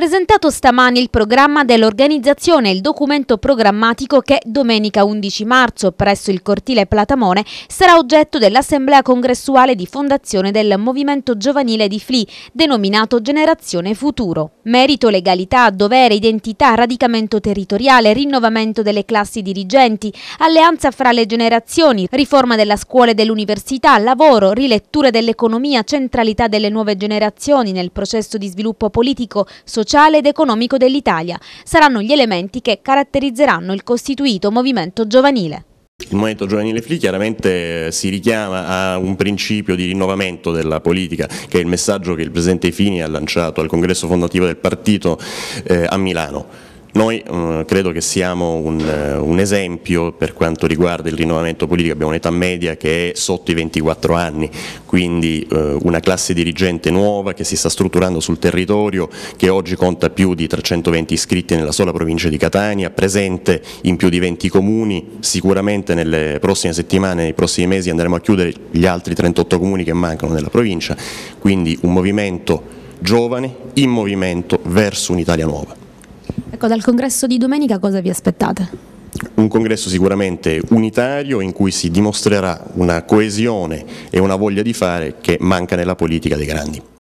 presentato stamani il programma dell'organizzazione e il documento programmatico che domenica 11 marzo presso il cortile Platamone sarà oggetto dell'assemblea congressuale di fondazione del movimento giovanile di FLI denominato Generazione Futuro. Merito, legalità, dovere, identità, radicamento territoriale, rinnovamento delle classi dirigenti, alleanza fra le generazioni, riforma della scuola e dell'università, lavoro, riletture dell'economia, centralità delle nuove generazioni nel processo di sviluppo politico, sociale sociale ed economico dell'Italia saranno gli elementi che caratterizzeranno il costituito movimento giovanile. Il Movimento Giovanile FLI chiaramente eh, si richiama a un principio di rinnovamento della politica che è il messaggio che il Presidente Fini ha lanciato al congresso fondativo del partito eh, a Milano. Noi eh, credo che siamo un, eh, un, esempio per quanto riguarda il rinnovamento politico, abbiamo un'età media che è sotto i 24 anni, quindi eh, una classe dirigente nuova che si sta strutturando sul territorio, che oggi conta più di 320 iscritti nella sola provincia di Catania, presente in più di 20 comuni, sicuramente nelle prossime settimane, nei prossimi mesi andremo a chiudere gli altri 38 comuni che mancano nella provincia, quindi un movimento giovane in movimento verso un'Italia nuova. Ecco, dal congresso di domenica cosa vi aspettate? un congresso sicuramente unitario in cui si dimostrerà una coesione e una voglia di fare che manca nella politica dei grandi.